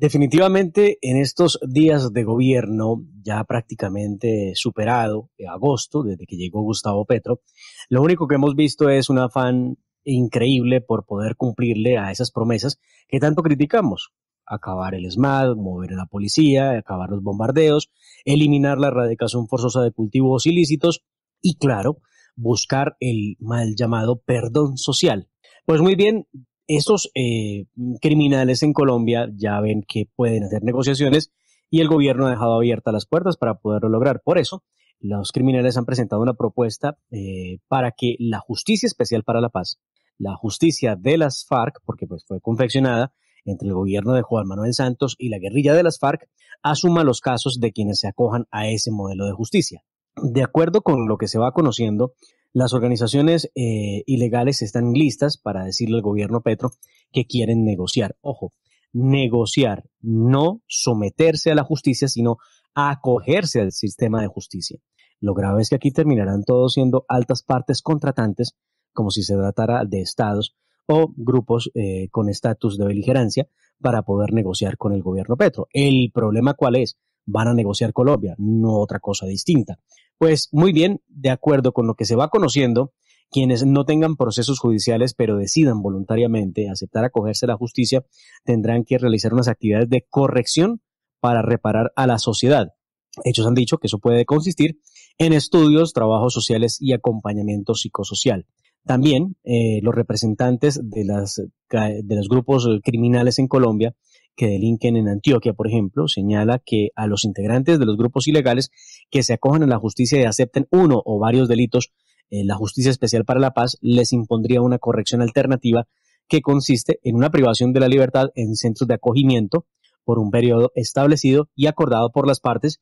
Definitivamente en estos días de gobierno, ya prácticamente superado de eh, agosto, desde que llegó Gustavo Petro, lo único que hemos visto es un afán increíble por poder cumplirle a esas promesas que tanto criticamos. Acabar el SMAD, mover a la policía, acabar los bombardeos, eliminar la erradicación forzosa de cultivos ilícitos y, claro, buscar el mal llamado perdón social. Pues muy bien, esos eh, criminales en Colombia ya ven que pueden hacer negociaciones y el gobierno ha dejado abiertas las puertas para poderlo lograr. Por eso, los criminales han presentado una propuesta eh, para que la Justicia Especial para la Paz, la justicia de las FARC, porque pues fue confeccionada entre el gobierno de Juan Manuel Santos y la guerrilla de las FARC, asuma los casos de quienes se acojan a ese modelo de justicia. De acuerdo con lo que se va conociendo, las organizaciones eh, ilegales están listas para decirle al gobierno Petro que quieren negociar. Ojo, negociar, no someterse a la justicia, sino acogerse al sistema de justicia. Lo grave es que aquí terminarán todos siendo altas partes contratantes, como si se tratara de estados o grupos eh, con estatus de beligerancia para poder negociar con el gobierno Petro. El problema cuál es? Van a negociar Colombia, no otra cosa distinta. Pues muy bien, de acuerdo con lo que se va conociendo, quienes no tengan procesos judiciales pero decidan voluntariamente aceptar acogerse a la justicia, tendrán que realizar unas actividades de corrección para reparar a la sociedad. Ellos han dicho que eso puede consistir en estudios, trabajos sociales y acompañamiento psicosocial. También eh, los representantes de, las, de los grupos criminales en Colombia que delinquen en Antioquia, por ejemplo, señala que a los integrantes de los grupos ilegales que se acogen a la justicia y acepten uno o varios delitos, eh, la Justicia Especial para la Paz les impondría una corrección alternativa que consiste en una privación de la libertad en centros de acogimiento por un periodo establecido y acordado por las partes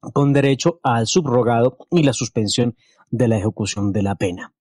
con derecho al subrogado y la suspensión de la ejecución de la pena.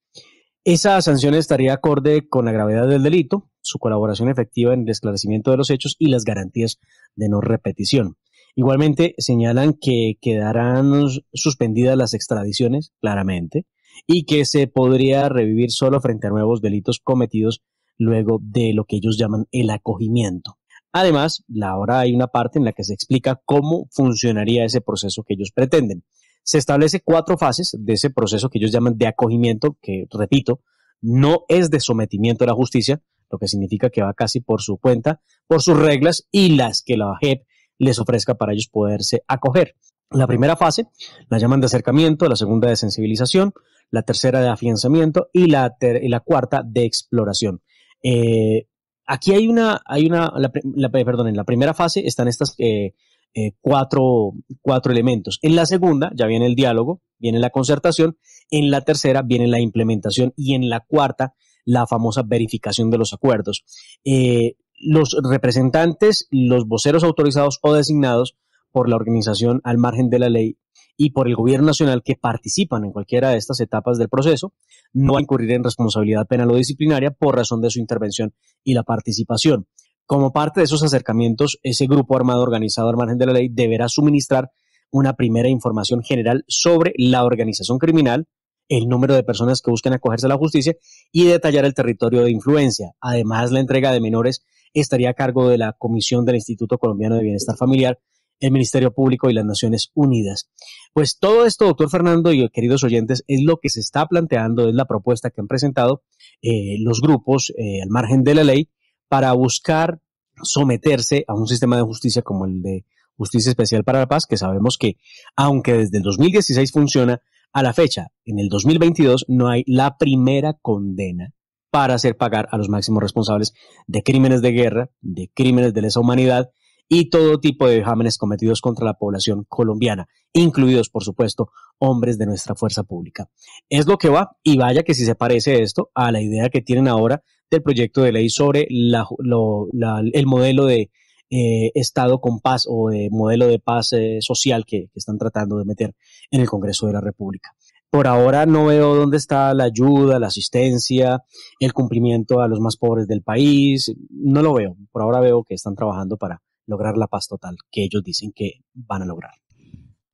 Esa sanción estaría acorde con la gravedad del delito, su colaboración efectiva en el esclarecimiento de los hechos y las garantías de no repetición. Igualmente señalan que quedarán suspendidas las extradiciones, claramente, y que se podría revivir solo frente a nuevos delitos cometidos luego de lo que ellos llaman el acogimiento. Además, ahora hay una parte en la que se explica cómo funcionaría ese proceso que ellos pretenden. Se establece cuatro fases de ese proceso que ellos llaman de acogimiento, que, repito, no es de sometimiento a la justicia, lo que significa que va casi por su cuenta, por sus reglas y las que la JEP les ofrezca para ellos poderse acoger. La primera fase la llaman de acercamiento, la segunda de sensibilización, la tercera de afianzamiento y la, la cuarta de exploración. Eh, aquí hay una, hay una, perdón, en la primera fase están estas eh, eh, cuatro, cuatro elementos. En la segunda ya viene el diálogo, viene la concertación, en la tercera viene la implementación y en la cuarta la famosa verificación de los acuerdos. Eh, los representantes, los voceros autorizados o designados por la organización al margen de la ley y por el gobierno nacional que participan en cualquiera de estas etapas del proceso, no van a incurrir en responsabilidad penal o disciplinaria por razón de su intervención y la participación. Como parte de esos acercamientos, ese grupo armado organizado al margen de la ley deberá suministrar una primera información general sobre la organización criminal, el número de personas que buscan acogerse a la justicia y detallar el territorio de influencia. Además, la entrega de menores estaría a cargo de la Comisión del Instituto Colombiano de Bienestar Familiar, el Ministerio Público y las Naciones Unidas. Pues todo esto, doctor Fernando y queridos oyentes, es lo que se está planteando, es la propuesta que han presentado eh, los grupos eh, al margen de la ley para buscar someterse a un sistema de justicia como el de Justicia Especial para la Paz, que sabemos que, aunque desde el 2016 funciona, a la fecha, en el 2022, no hay la primera condena para hacer pagar a los máximos responsables de crímenes de guerra, de crímenes de lesa humanidad y todo tipo de vejámenes cometidos contra la población colombiana, incluidos, por supuesto, hombres de nuestra fuerza pública. Es lo que va, y vaya que si se parece esto a la idea que tienen ahora del proyecto de ley sobre la, lo, el modelo de eh, estado con paz o de modelo de paz eh, social que, están tratando de meter en el Congreso de la República. Por ahora no veo dónde está la ayuda, la asistencia, el cumplimiento a los más pobres del país. No lo veo. Por ahora veo que están trabajando para lograr la paz total que ellos dicen que van a lograr.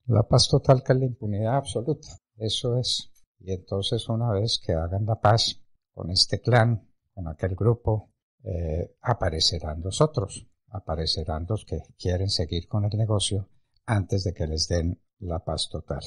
La paz total que es la impunidad absoluta. Eso es. Y entonces una vez que hagan la paz con este clan, con aquel grupo, eh, aparecerán los otros aparecerán los que quieren seguir con el negocio antes de que les den la paz total.